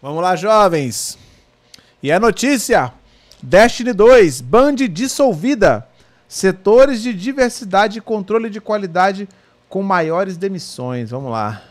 Vamos lá, jovens. E a é notícia: Destiny 2, Band dissolvida. Setores de diversidade e controle de qualidade com maiores demissões. Vamos lá.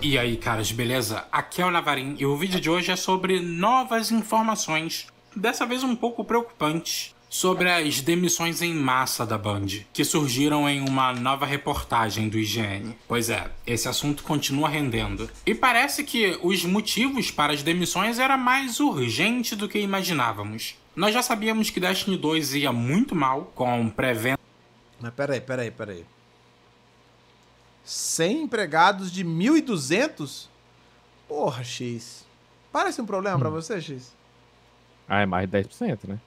E aí, caras, beleza? Aqui é o Navarim e o vídeo de hoje é sobre novas informações, dessa vez um pouco preocupante sobre as demissões em massa da Band, que surgiram em uma nova reportagem do IGN. Pois é, esse assunto continua rendendo. E parece que os motivos para as demissões era mais urgente do que imaginávamos. Nós já sabíamos que Destiny 2 ia muito mal com pré-venda. Mas peraí, peraí, peraí. 100 empregados de 1.200? Porra, X. Parece um problema hum. para você, X? Ah, é mais de 10%, né?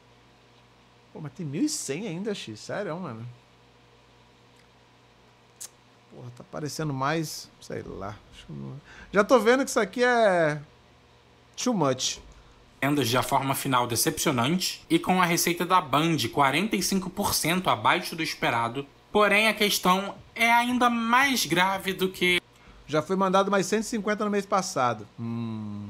Pô, mas tem 1.100 ainda, X. Sério, mano. Porra, tá parecendo mais. Sei lá. Já tô vendo que isso aqui é. Too much. Vendas de a forma final decepcionante e com a receita da Band 45% abaixo do esperado. Porém, a questão é ainda mais grave do que. Já foi mandado mais 150 no mês passado. Hum.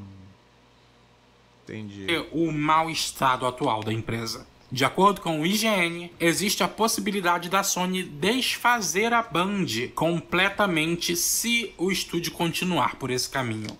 Entendi. O mau estado atual da empresa. De acordo com o IGN, existe a possibilidade da Sony desfazer a Band completamente se o estúdio continuar por esse caminho.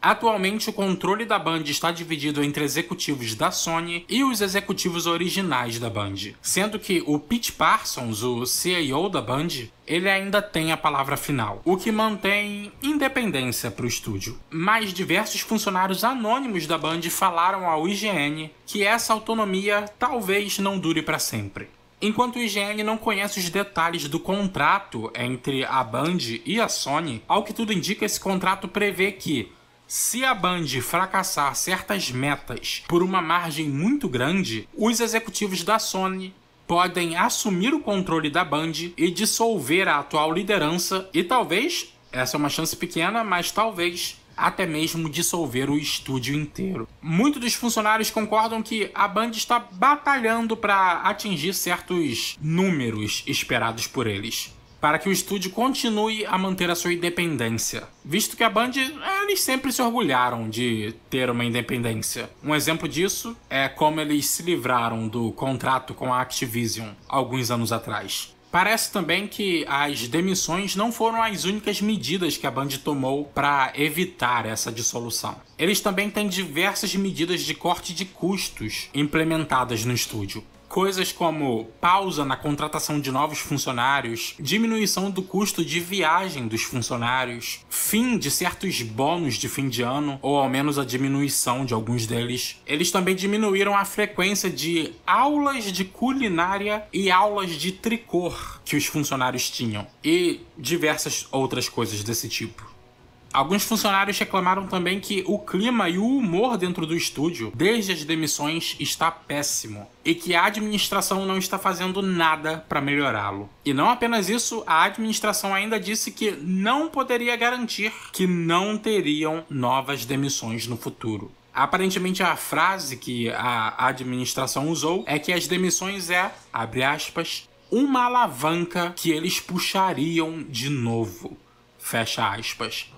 Atualmente, o controle da Band está dividido entre executivos da Sony e os executivos originais da Band, sendo que o Pete Parsons, o CEO da Band, ele ainda tem a palavra final, o que mantém independência para o estúdio. Mas diversos funcionários anônimos da Band falaram ao IGN que essa autonomia talvez não dure para sempre. Enquanto o IGN não conhece os detalhes do contrato entre a Band e a Sony, ao que tudo indica, esse contrato prevê que se a Band fracassar certas metas por uma margem muito grande, os executivos da Sony podem assumir o controle da Band e dissolver a atual liderança e talvez, essa é uma chance pequena, mas talvez até mesmo dissolver o estúdio inteiro. Muitos dos funcionários concordam que a Band está batalhando para atingir certos números esperados por eles para que o estúdio continue a manter a sua independência, visto que a Band eh, eles sempre se orgulharam de ter uma independência. Um exemplo disso é como eles se livraram do contrato com a Activision alguns anos atrás. Parece também que as demissões não foram as únicas medidas que a Band tomou para evitar essa dissolução. Eles também têm diversas medidas de corte de custos implementadas no estúdio. Coisas como pausa na contratação de novos funcionários, diminuição do custo de viagem dos funcionários, fim de certos bônus de fim de ano, ou ao menos a diminuição de alguns deles. Eles também diminuíram a frequência de aulas de culinária e aulas de tricor que os funcionários tinham, e diversas outras coisas desse tipo. Alguns funcionários reclamaram também que o clima e o humor dentro do estúdio, desde as demissões, está péssimo e que a administração não está fazendo nada para melhorá-lo. E não apenas isso, a administração ainda disse que não poderia garantir que não teriam novas demissões no futuro. Aparentemente a frase que a administração usou é que as demissões é, abre aspas, uma alavanca que eles puxariam de novo. Fecha aspas.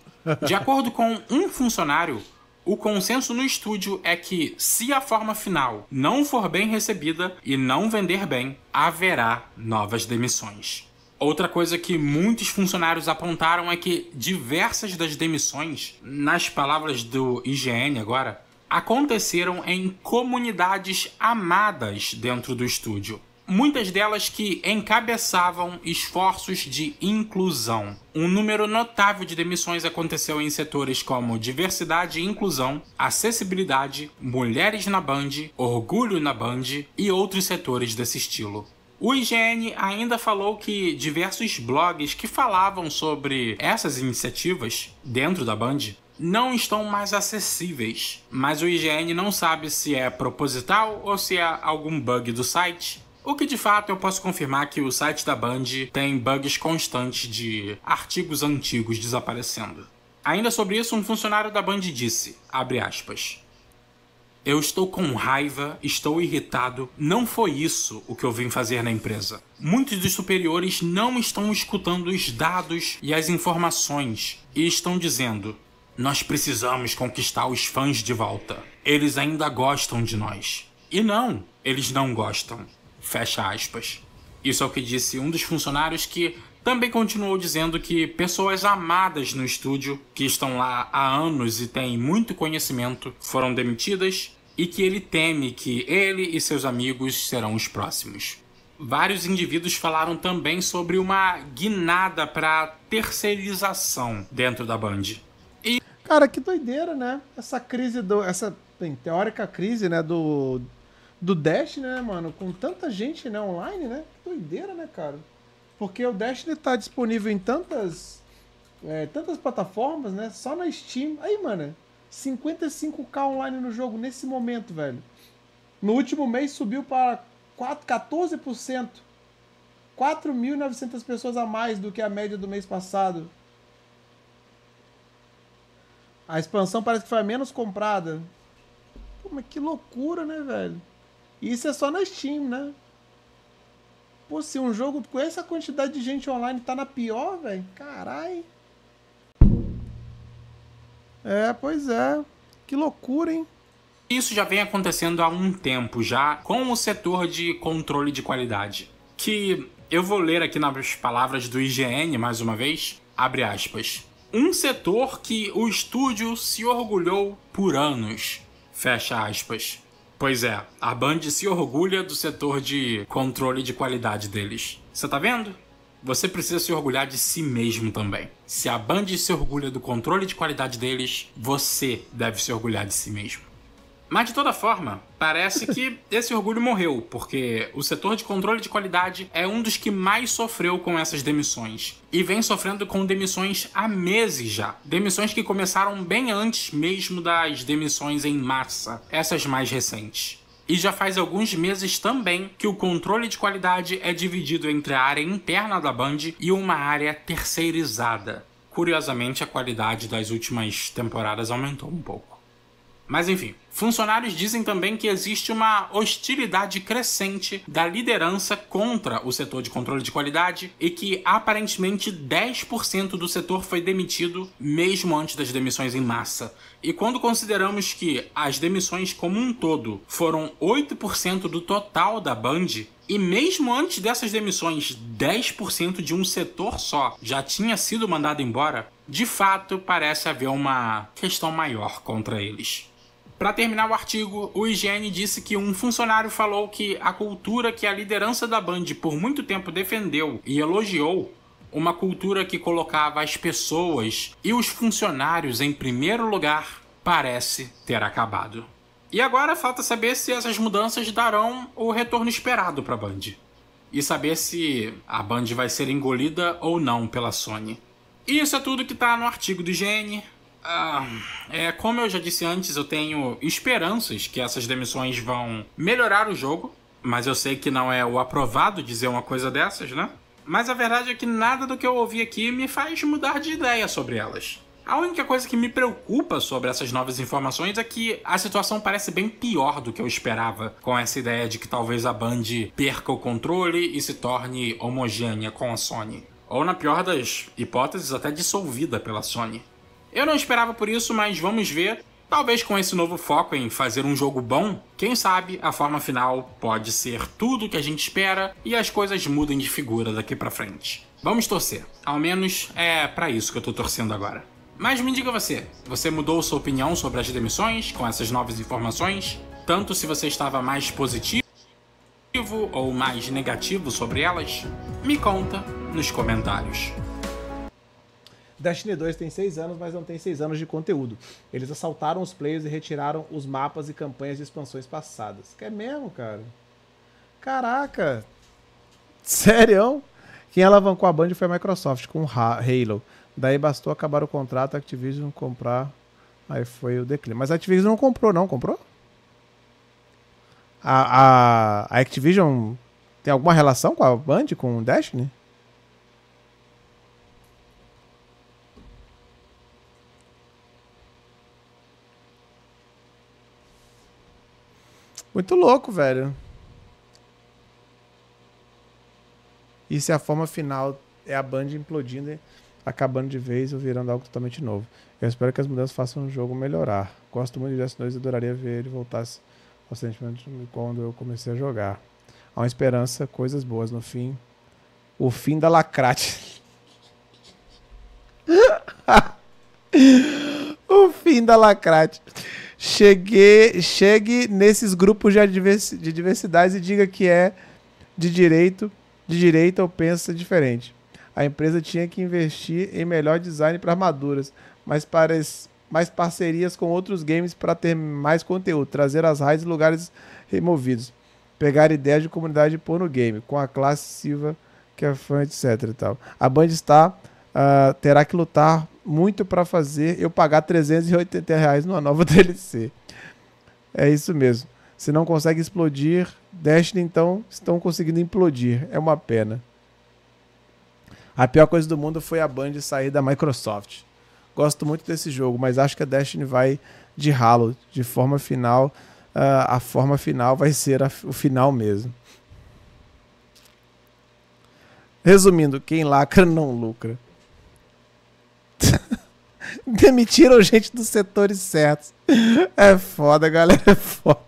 De acordo com um funcionário, o consenso no estúdio é que, se a forma final não for bem recebida e não vender bem, haverá novas demissões. Outra coisa que muitos funcionários apontaram é que diversas das demissões, nas palavras do IGN agora, aconteceram em comunidades amadas dentro do estúdio muitas delas que encabeçavam esforços de inclusão. Um número notável de demissões aconteceu em setores como diversidade e inclusão, acessibilidade, mulheres na Band, orgulho na Band e outros setores desse estilo. O IGN ainda falou que diversos blogs que falavam sobre essas iniciativas dentro da Band não estão mais acessíveis, mas o IGN não sabe se é proposital ou se é algum bug do site o que de fato eu posso confirmar é que o site da Band tem bugs constantes de artigos antigos desaparecendo. Ainda sobre isso, um funcionário da Band disse, aspas, eu estou com raiva, estou irritado. Não foi isso o que eu vim fazer na empresa. Muitos dos superiores não estão escutando os dados e as informações e estão dizendo: nós precisamos conquistar os fãs de volta. Eles ainda gostam de nós. E não, eles não gostam. Fecha aspas. Isso é o que disse um dos funcionários que também continuou dizendo que pessoas amadas no estúdio, que estão lá há anos e têm muito conhecimento, foram demitidas e que ele teme que ele e seus amigos serão os próximos. Vários indivíduos falaram também sobre uma guinada para terceirização dentro da Band. E... Cara, que doideira, né? Essa crise do. Essa bem, teórica crise, né? Do do Destiny, né, mano? Com tanta gente né, online, né? Que doideira, né, cara? Porque o Destiny tá disponível em tantas. É, tantas plataformas, né? Só na Steam. Aí, mano, 55k online no jogo nesse momento, velho. No último mês subiu para 4, 14%. 4.900 pessoas a mais do que a média do mês passado. A expansão parece que foi a menos comprada. Pô, mas que loucura, né, velho? Isso é só na Steam, né? Pô, se um jogo com essa quantidade de gente online tá na pior, velho, carai. É, pois é. Que loucura, hein? Isso já vem acontecendo há um tempo já com o setor de controle de qualidade. Que eu vou ler aqui nas palavras do IGN mais uma vez, abre aspas. Um setor que o estúdio se orgulhou por anos, fecha aspas. Pois é, a Band se orgulha do setor de controle de qualidade deles. Você tá vendo? Você precisa se orgulhar de si mesmo também. Se a Band se orgulha do controle de qualidade deles, você deve se orgulhar de si mesmo. Mas de toda forma, parece que esse orgulho morreu, porque o setor de controle de qualidade é um dos que mais sofreu com essas demissões. E vem sofrendo com demissões há meses já. Demissões que começaram bem antes mesmo das demissões em massa, essas mais recentes. E já faz alguns meses também que o controle de qualidade é dividido entre a área interna da Band e uma área terceirizada. Curiosamente, a qualidade das últimas temporadas aumentou um pouco. Mas enfim, Funcionários dizem também que existe uma hostilidade crescente da liderança contra o setor de controle de qualidade e que aparentemente 10% do setor foi demitido mesmo antes das demissões em massa. E quando consideramos que as demissões como um todo foram 8% do total da Band, e mesmo antes dessas demissões, 10% de um setor só já tinha sido mandado embora, de fato parece haver uma questão maior contra eles. Para terminar o artigo, o IGN disse que um funcionário falou que a cultura que a liderança da Band por muito tempo defendeu e elogiou, uma cultura que colocava as pessoas e os funcionários em primeiro lugar, parece ter acabado. E agora falta saber se essas mudanças darão o retorno esperado para a Band. E saber se a Band vai ser engolida ou não pela Sony. E isso é tudo que está no artigo do IGN. Ah, é, como eu já disse antes, eu tenho esperanças que essas demissões vão melhorar o jogo, mas eu sei que não é o aprovado dizer uma coisa dessas, né? Mas a verdade é que nada do que eu ouvi aqui me faz mudar de ideia sobre elas. A única coisa que me preocupa sobre essas novas informações é que a situação parece bem pior do que eu esperava, com essa ideia de que talvez a Band perca o controle e se torne homogênea com a Sony. Ou, na pior das hipóteses, até dissolvida pela Sony. Eu não esperava por isso, mas vamos ver. Talvez com esse novo foco em fazer um jogo bom, quem sabe a forma final pode ser tudo o que a gente espera e as coisas mudem de figura daqui para frente. Vamos torcer. Ao menos é para isso que eu tô torcendo agora. Mas me diga você, você mudou sua opinião sobre as demissões com essas novas informações? Tanto se você estava mais positivo ou mais negativo sobre elas? Me conta nos comentários. Destiny 2 tem 6 anos, mas não tem 6 anos de conteúdo. Eles assaltaram os players e retiraram os mapas e campanhas de expansões passadas. Que é mesmo, cara? Caraca! Sério? Quem alavancou a Band foi a Microsoft com Halo. Daí bastou acabar o contrato, a Activision comprar. Aí foi o declínio. Mas a Activision não comprou, não, comprou? A, a, a Activision tem alguma relação com a Band, com o Destiny? Muito louco, velho. E se é a forma final é a Band implodindo, acabando de vez ou virando algo totalmente novo. Eu espero que as mudanças façam o jogo melhorar. Gosto muito de Destiny 2 e adoraria ver ele voltasse ao sentimento de quando eu comecei a jogar. Há uma esperança, coisas boas no fim. O fim da lacrate. o fim da lacrate chegue, chegue nesses grupos de, diversidade e diga que é de direito, de direita ou pensa diferente. A empresa tinha que investir em melhor design para armaduras, mas mais parcerias com outros games para ter mais conteúdo, trazer as raids em lugares removidos, pegar ideias de comunidade e pôr no game, com a classe Silva, que é fã, etc. E tal. A Band está uh, terá que lutar muito para fazer eu pagar 380 reais numa nova DLC. É isso mesmo. Se não consegue explodir, Destiny então estão conseguindo implodir. É uma pena. A pior coisa do mundo foi a Band sair da Microsoft. Gosto muito desse jogo, mas acho que a Destiny vai de ralo. De forma final, uh, a forma final vai ser a, o final mesmo. Resumindo, quem lacra não lucra. Demitiram gente dos setores certos. É foda, galera. É foda.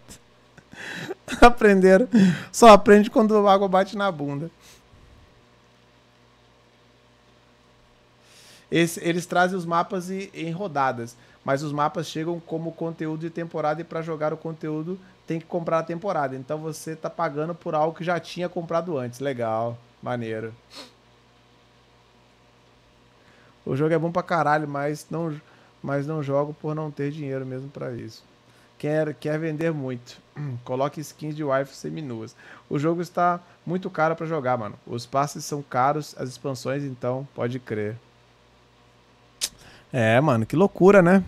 Aprenderam. Só aprende quando a água bate na bunda. Esse, eles trazem os mapas e, em rodadas, mas os mapas chegam como conteúdo de temporada e para jogar o conteúdo tem que comprar a temporada. Então você tá pagando por algo que já tinha comprado antes. Legal, maneiro. O jogo é bom pra caralho, mas não, mas não jogo por não ter dinheiro mesmo para isso. Quer, quer vender muito. Coloque skins de wife seminuas. O jogo está muito caro para jogar, mano. Os passes são caros, as expansões então, pode crer. É, mano, que loucura, né?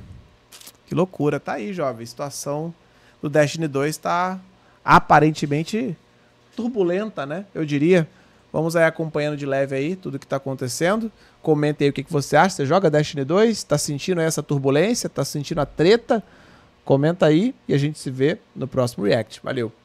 Que loucura. Tá aí, jovem. A situação do Destiny 2 tá aparentemente turbulenta, né? Eu diria. Vamos aí acompanhando de leve aí tudo que está acontecendo. Comenta aí o que, que você acha. Você joga Destiny 2? Está sentindo essa turbulência? Está sentindo a treta? Comenta aí e a gente se vê no próximo React. Valeu!